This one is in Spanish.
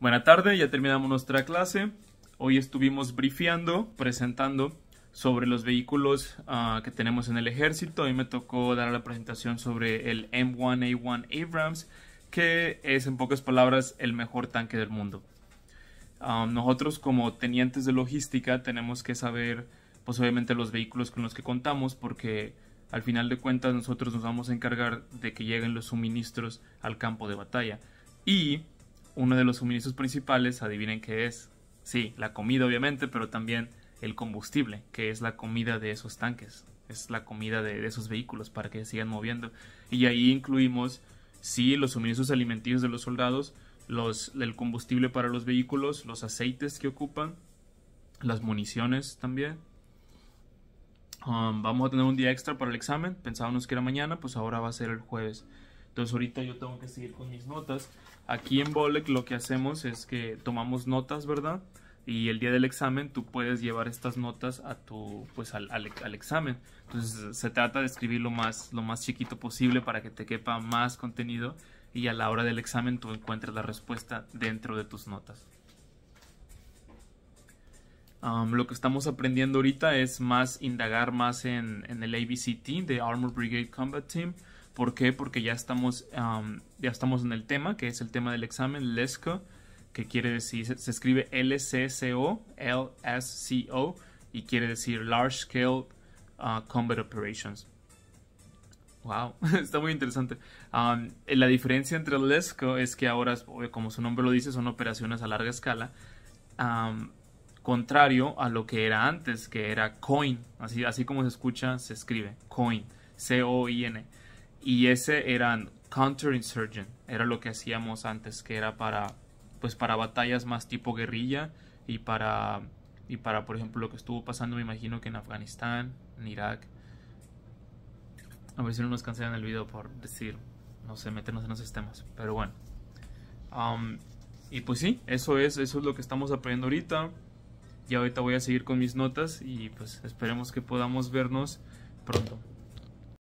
Buenas tardes, ya terminamos nuestra clase. Hoy estuvimos brifiando, presentando sobre los vehículos ah, que tenemos en el ejército. y me tocó dar la presentación sobre el M1A1 Abrams, que es en pocas palabras el mejor tanque del mundo. Ah, nosotros como tenientes de logística tenemos que saber pues obviamente los vehículos con los que contamos porque al final de cuentas nosotros nos vamos a encargar de que lleguen los suministros al campo de batalla. Y uno de los suministros principales, adivinen qué es. Sí, la comida obviamente, pero también el combustible, que es la comida de esos tanques, es la comida de, esos vehículos para que sigan moviendo. Y ahí incluimos, sí, los suministros alimenticios de los soldados, los, el combustible para los vehículos, los aceites que ocupan, las municiones también. Um, vamos a tener un día extra para el examen, pensábamos que era mañana, pues ahora va a ser el jueves. Entonces ahorita yo tengo que seguir con mis notas. Aquí en Bolec lo que hacemos es que tomamos notas, ¿verdad? Y el día del examen tú puedes llevar estas notas a tu, pues al, examen. Entonces se trata de escribir lo más, lo más chiquito posible para que te quepa más contenido y a la hora del examen tú encuentres la respuesta dentro de tus notas. lo que estamos aprendiendo ahorita es más indagar más en, el el ABCT de Armor Brigade Combat Team. ¿Por qué? Porque ya estamos, ya estamos en el tema, que es el tema del examen, LESCO, que quiere decir, se, l escribe c o y quiere decir Large Scale ah, Combat Operations. Wow, está muy interesante. la diferencia entre LESCO es que ahora, eh, como su nombre lo dice, son operaciones a larga escala. contrario a lo que era antes, que era coin. Así, así como se escucha, se escribe coin, C-O-I-N y ese eran insurgent era lo que hacíamos antes, que era para, pues para batallas más tipo guerrilla y para, y para, por ejemplo, lo que estuvo pasando, me imagino que en Afganistán, en Irak. A ver si no nos cancelan el video por decir, no sé, meternos en esos temas, pero bueno. Um, y pues sí, eso es, eso es lo que estamos aprendiendo ahorita. Y ahorita voy a seguir con mis notas y pues esperemos que podamos vernos pronto.